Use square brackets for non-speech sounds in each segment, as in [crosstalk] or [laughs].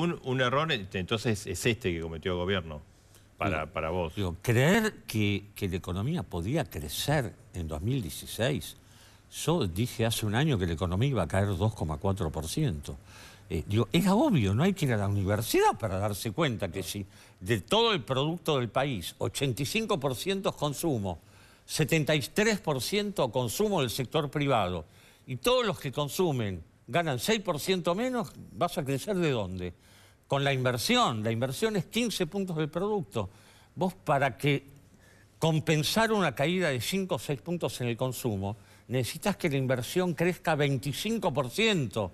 un, error este, entonces es este que cometió el gobierno, para, para vos. Digo, creer que, la economía podía crecer en 2016, yo dije hace un año que la economía iba a caer 2,4%. Eh, digo, era obvio, no hay que ir a la universidad para darse cuenta que si de todo el producto del país, 85% es consumo, 73% consumo del sector privado, y todos los que consumen ganan 6% menos, ¿vas a crecer de dónde? Con la inversión. La inversión es 15 puntos del producto. Vos para que compensar una caída de 5 o 6 puntos en el consumo, necesitas que la inversión crezca 25%. O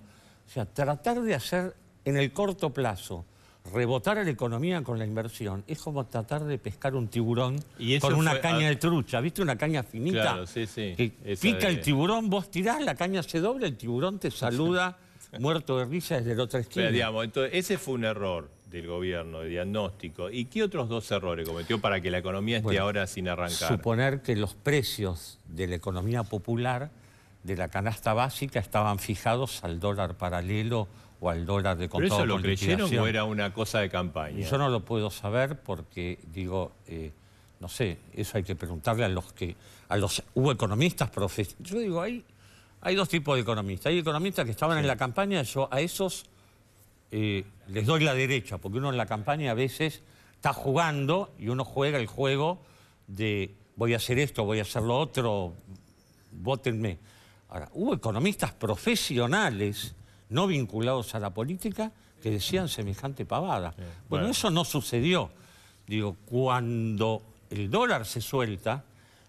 sea, tratar de hacer en el corto plazo rebotar a la economía con la inversión es como tratar de pescar un tiburón con una caña de trucha. ¿Viste una caña finita? Claro, que pica el tiburón, vos tirás, la caña se dobla, el tiburón te saluda [laughs] muerto de risa desde el otro esquina. entonces, ese fue un error del gobierno, de diagnóstico. ¿Y qué otros dos errores cometió para que la economía esté ahora sin arrancar? Suponer que los precios de la economía popular de la canasta básica estaban fijados al dólar paralelo o al dólar de contado ¿Pero eso lo creyeron o era una cosa de campaña? Yo no lo puedo saber porque, digo, eh, no sé, eso hay que preguntarle a los que... A los, hubo economistas profesionales. Yo digo, hay, hay dos tipos de economistas. Hay economistas que estaban en la campaña, yo a esos eh, les doy la derecha, porque uno en la campaña a veces está jugando y uno juega el juego de voy a hacer esto, voy a hacer lo otro, votenme Ahora, hubo economistas profesionales no vinculados a la política que decían semejante pavada. bueno, eso no sucedió. Digo, cuando el dólar se suelta,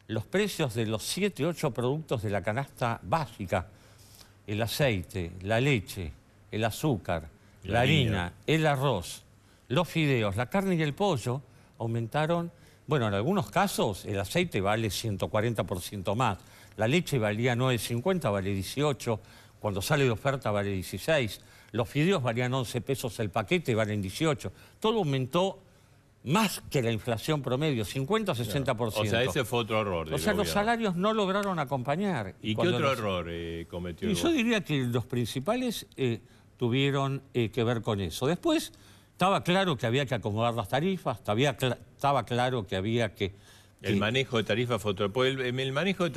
los precios de los 7, 8 productos de la canasta básica, el aceite, la leche, el azúcar, la, harina, el arroz, los fideos, la carne y el pollo, aumentaron, bueno, en algunos casos el aceite vale 140% más. La leche valía 9,50, vale 18. Cuando sale de oferta vale 16. Los fideos valían 11 pesos el paquete, valen 18. Todo aumentó más que la inflación promedio, 50 o 60%. O sea, ese fue otro error. O sea, los salarios no lograron acompañar. ¿Y qué otro error eh, cometió cometió? Y yo diría que los principales eh, tuvieron eh, que ver con eso. Después, estaba claro que había que acomodar las tarifas, estaba, claro que había que, El manejo de tarifas fue otro. Pues el, manejo